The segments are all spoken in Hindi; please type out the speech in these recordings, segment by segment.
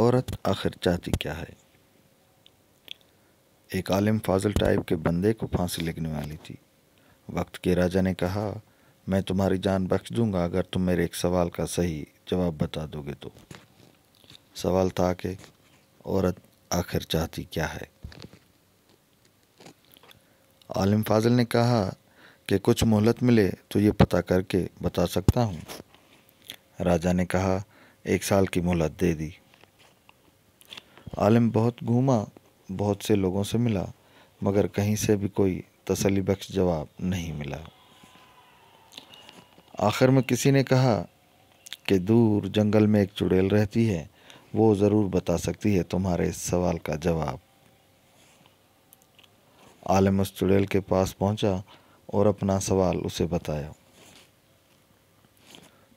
औरत आखिर चाहती क्या है एक आलिम फाजल टाइप के बंदे को फांसी लगने वाली थी वक्त के राजा ने कहा मैं तुम्हारी जान बख्श दूंगा अगर तुम मेरे एक सवाल का सही जवाब बता दोगे तो सवाल था कि औरत आखिर चाहती क्या है आलिम फाजल ने कहा कि कुछ मोहलत मिले तो ये पता करके बता सकता हूँ राजा ने कहा एक साल की मोहलत दे दी आलम बहुत घूमा बहुत से लोगों से मिला मगर कहीं से भी कोई तसली बख्श जवाब नहीं मिला आखिर में किसी ने कहा कि दूर जंगल में एक चुड़ैल रहती है वो ज़रूर बता सकती है तुम्हारे इस सवाल का जवाब आलम उस चुड़ैल के पास पहुंचा और अपना सवाल उसे बताया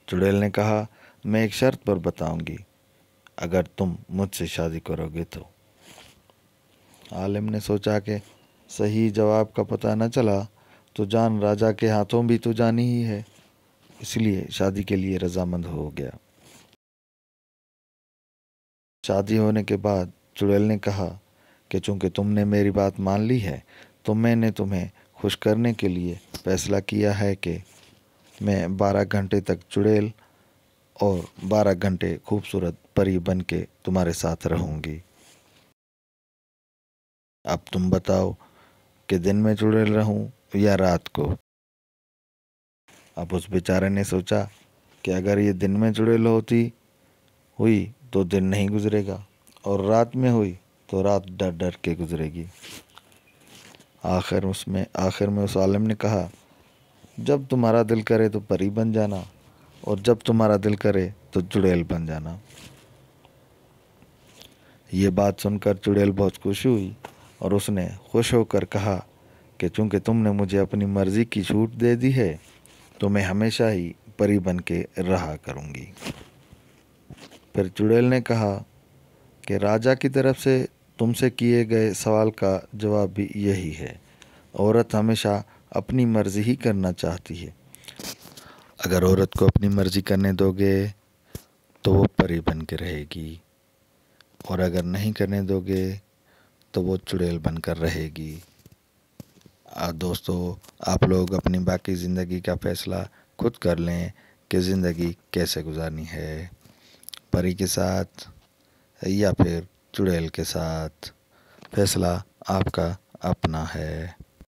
चुड़ैल ने कहा मैं एक शर्त पर बताऊंगी अगर तुम मुझसे शादी करोगे तो आलिम ने सोचा कि सही जवाब का पता न चला तो जान राजा के हाथों भी तो जानी ही है इसलिए शादी के लिए रजामंद हो गया शादी होने के बाद चुड़ैल ने कहा कि चूंकि तुमने मेरी बात मान ली है तो मैंने तुम्हें खुश करने के लिए फैसला किया है कि मैं बारह घंटे तक चुड़ैल और बारह घंटे खूबसूरत परी बन के तुम्हारे साथ रहूँगी अब तुम बताओ कि दिन में चुड़ैल रहूँ या रात को अब उस बेचारे ने सोचा कि अगर ये दिन में चुड़ैल होती हुई तो दिन नहीं गुजरेगा और रात में हुई तो रात डर डर के गुजरेगी आखिर उसमें आखिर में उस आलम ने कहा जब तुम्हारा दिल करे तो परी बन जाना और जब तुम्हारा दिल करे तो चुड़ैल बन जाना ये बात सुनकर चुड़ैल बहुत खुश हुई और उसने खुश होकर कहा कि चूंकि तुमने मुझे अपनी मर्ज़ी की छूट दे दी है तो मैं हमेशा ही परी बन के रहा करूँगी फिर चुड़ैल ने कहा कि राजा की तरफ से तुमसे किए गए सवाल का जवाब भी यही है औरत हमेशा अपनी मर्ज़ी ही करना चाहती है अगर औरत को अपनी मर्ज़ी करने दोगे तो वो परी बन के रहेगी और अगर नहीं करने दोगे तो वो चुड़ैल बनकर रहेगी दोस्तों आप लोग अपनी बाकी ज़िंदगी का फ़ैसला खुद कर लें कि ज़िंदगी कैसे गुजारनी है परी के साथ या फिर चुड़ैल के साथ फैसला आपका अपना है